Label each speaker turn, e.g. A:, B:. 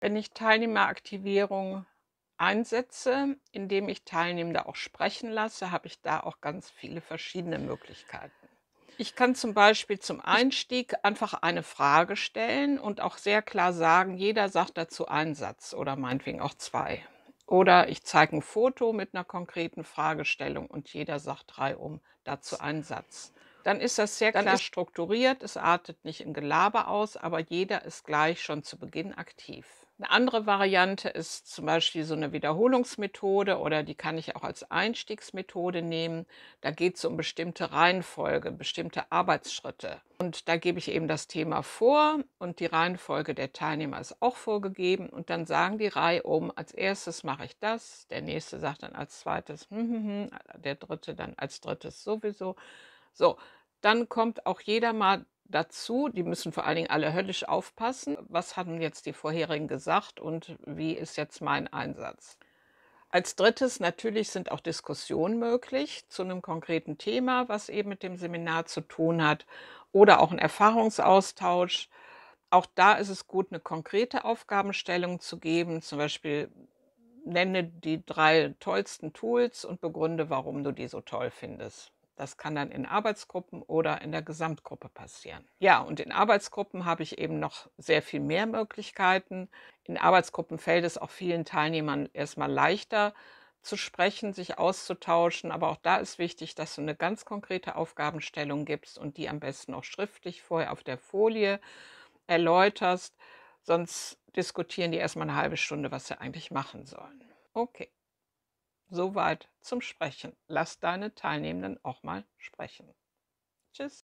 A: Wenn ich Teilnehmeraktivierung einsetze, indem ich Teilnehmende auch sprechen lasse, habe ich da auch ganz viele verschiedene Möglichkeiten. Ich kann zum Beispiel zum Einstieg einfach eine Frage stellen und auch sehr klar sagen, jeder sagt dazu einen Satz oder meinetwegen auch zwei. Oder ich zeige ein Foto mit einer konkreten Fragestellung und jeder sagt drei um dazu einen Satz. Dann ist das sehr klar strukturiert, es artet nicht im Gelaber aus, aber jeder ist gleich schon zu Beginn aktiv. Eine andere Variante ist zum Beispiel so eine Wiederholungsmethode oder die kann ich auch als Einstiegsmethode nehmen. Da geht es um bestimmte Reihenfolge, bestimmte Arbeitsschritte. Und da gebe ich eben das Thema vor und die Reihenfolge der Teilnehmer ist auch vorgegeben. Und dann sagen die Reihe um, als erstes mache ich das, der nächste sagt dann als zweites, hm, hm, hm, der dritte dann als drittes sowieso. So, dann kommt auch jeder mal dazu. Die müssen vor allen Dingen alle höllisch aufpassen. Was haben jetzt die vorherigen gesagt und wie ist jetzt mein Einsatz? Als drittes natürlich sind auch Diskussionen möglich zu einem konkreten Thema, was eben mit dem Seminar zu tun hat oder auch ein Erfahrungsaustausch. Auch da ist es gut, eine konkrete Aufgabenstellung zu geben, zum Beispiel nenne die drei tollsten Tools und begründe, warum du die so toll findest. Das kann dann in Arbeitsgruppen oder in der Gesamtgruppe passieren. Ja, und in Arbeitsgruppen habe ich eben noch sehr viel mehr Möglichkeiten. In Arbeitsgruppen fällt es auch vielen Teilnehmern erstmal leichter zu sprechen, sich auszutauschen. Aber auch da ist wichtig, dass du eine ganz konkrete Aufgabenstellung gibst und die am besten auch schriftlich vorher auf der Folie erläuterst. Sonst diskutieren die erstmal eine halbe Stunde, was sie eigentlich machen sollen. Okay. Soweit zum Sprechen. Lass deine Teilnehmenden auch mal sprechen. Tschüss.